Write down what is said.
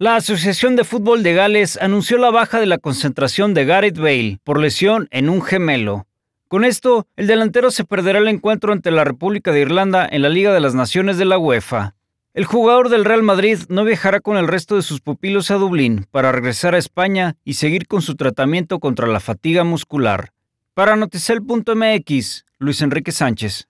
La Asociación de Fútbol de Gales anunció la baja de la concentración de Gareth Bale por lesión en un gemelo. Con esto, el delantero se perderá el encuentro ante la República de Irlanda en la Liga de las Naciones de la UEFA. El jugador del Real Madrid no viajará con el resto de sus pupilos a Dublín para regresar a España y seguir con su tratamiento contra la fatiga muscular. Para Noticel.mx, Luis Enrique Sánchez.